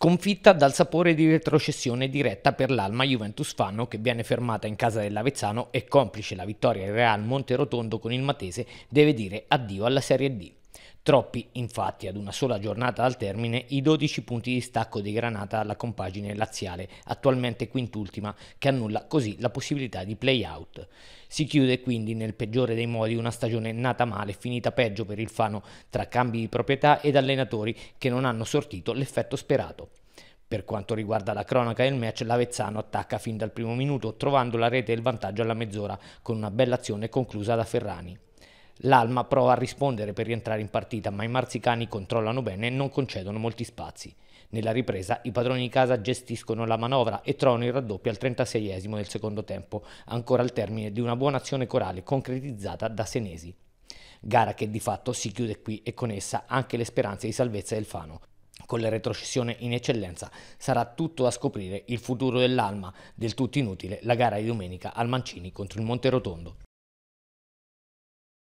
Sconfitta dal sapore di retrocessione diretta per l'Alma Juventus Fanno che viene fermata in casa dell'Avezzano e complice la vittoria del Real Monterotondo con il Matese deve dire addio alla Serie D. Troppi, infatti, ad una sola giornata dal termine, i 12 punti di stacco di Granata alla compagine laziale, attualmente quintultima, che annulla così la possibilità di play-out. Si chiude quindi nel peggiore dei modi una stagione nata male, finita peggio per il Fano, tra cambi di proprietà ed allenatori che non hanno sortito l'effetto sperato. Per quanto riguarda la cronaca del match, l'Avezzano attacca fin dal primo minuto, trovando la rete e il vantaggio alla mezz'ora, con una bella azione conclusa da Ferrani. L'Alma prova a rispondere per rientrare in partita, ma i marzicani controllano bene e non concedono molti spazi. Nella ripresa i padroni di casa gestiscono la manovra e trovano il raddoppio al 36esimo del secondo tempo, ancora al termine di una buona azione corale concretizzata da Senesi. Gara che di fatto si chiude qui e con essa anche le speranze di salvezza del Fano. Con la retrocessione in eccellenza sarà tutto da scoprire il futuro dell'Alma, del tutto inutile la gara di domenica al Mancini contro il Monterotondo.